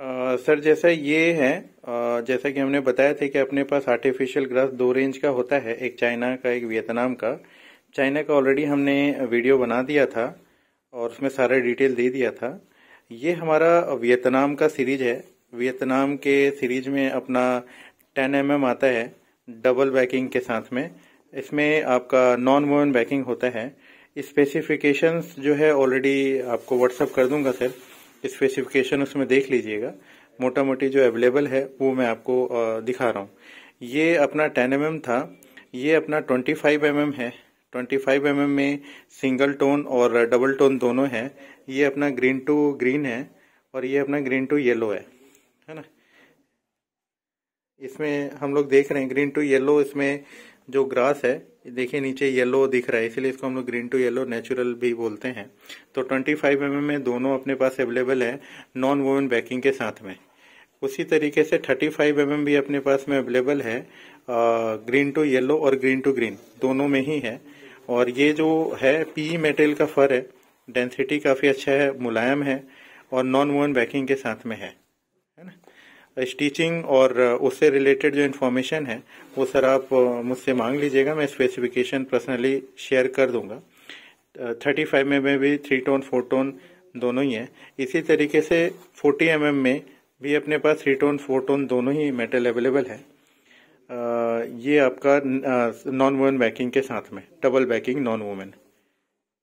आ, sir जैसा ये है आ, जैसा कि हमने बताया था कि अपने पास आर्टिफिशियल ग्रास दो रेंज का होता है एक चाइना का एक वियतनाम का चाइना का ऑलरेडी हमने वीडियो बना दिया था और उसमें सारा डिटेल दे दिया था ये हमारा वियतनाम का सीरीज है वियतनाम के सीरीज में अपना टेन एम mm आता है डबल बैकिंग के साथ में इसमें आपका नॉन वोवन बैकिंग होता है स्पेसिफिकेशंस जो है ऑलरेडी आपको व्हाट्सअप कर दूंगा सर स्पेसिफिकेशन उसमें देख लीजिएगा मोटा मोटी जो अवेलेबल है वो मैं आपको दिखा रहा हूँ ये अपना टेन एम mm था ये अपना ट्वेंटी फाइव एम है ट्वेंटी फाइव एम में सिंगल टोन और डबल टोन दोनों है ये अपना ग्रीन टू ग्रीन है और ये अपना ग्रीन टू येलो है है ना इसमें हम लोग देख रहे हैं ग्रीन टू येलो इसमें जो ग्रास है देखिए नीचे येलो दिख रहा है इसलिए इसको हम लोग ग्रीन टू येलो नेचुरल भी बोलते हैं तो 25 फाइव mm में दोनों अपने पास अवेलेबल है नॉन वोवन बैकिंग के साथ में उसी तरीके से 35 फाइव mm भी अपने पास में अवेलेबल है ग्रीन टू येलो और ग्रीन टू ग्रीन दोनों में ही है और ये जो है पी मेटेरियल e का फर है डेंसिटी काफ़ी अच्छा है मुलायम है और नॉन वोवन बैकिंग के साथ में है स्टिचिंग और उससे रिलेटेड जो इन्फॉर्मेशन है वो सर आप मुझसे मांग लीजिएगा मैं स्पेसिफिकेशन पर्सनली शेयर कर दूंगा थर्टी फाइव एम में भी थ्री टोन फोर टोन दोनों ही हैं इसी तरीके से फोर्टी एम mm में भी अपने पास थ्री टोन फोर टोन दोनों ही मेटल अवेलेबल है ये आपका नॉन वुमेन बैकिंग के साथ में डबल बैकिंग नॉन वुमेन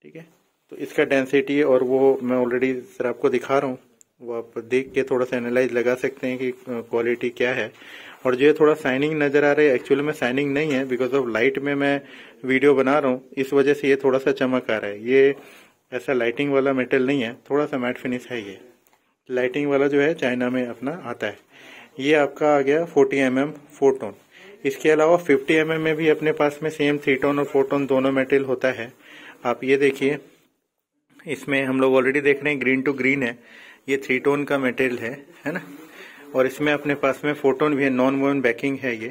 ठीक है तो इसका डेंसिटी और वो मैं ऑलरेडी सर आपको दिखा रहा हूँ वो आप देख के थोड़ा सा एनालाइज लगा सकते हैं कि क्वालिटी क्या है और जो थोड़ा साइनिंग नज़र आ रहा है एक्चुअल में साइनिंग नहीं है बिकॉज ऑफ लाइट में मैं वीडियो बना रहा हूँ इस वजह से ये थोड़ा सा चमक आ रहा है ये ऐसा लाइटिंग वाला मेटल नहीं है थोड़ा सा मैट फिनिश है ये लाइटिंग वाला जो है चाइना में अपना आता है ये आपका आ गया फोर्टी एम एम टोन इसके अलावा फिफ्टी एम mm में भी अपने पास में सेम थ्री टोन और फोर टोन दोनों मेटल होता है आप ये देखिए इसमें हम लोग ऑलरेडी देख रहे हैं ग्रीन टू ग्रीन है ये थ्री टोन का मटेरियल है है ना और इसमें अपने पास में फोटोन भी है नॉन वोवन बैकिंग है ये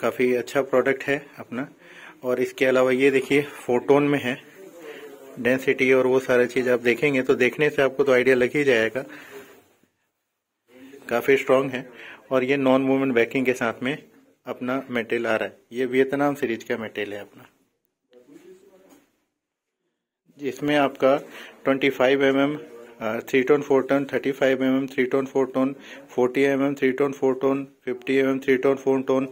काफ़ी अच्छा प्रोडक्ट है अपना और इसके अलावा ये देखिए फोटोन में है डेंसिटी और वो सारा चीज़ आप देखेंगे तो देखने से आपको तो आइडिया लग ही जाएगा काफ़ी स्ट्रांग है और ये नॉन वोमेन बैकिंग के साथ में अपना मेटेरियल आ रहा है ये वियतनाम सीरीज का मेटेरियल है अपना इसमें आपका 25 five M M three tone four tone thirty five M M three tone four tone forty M M three tone four tone fifty M M three tone four tone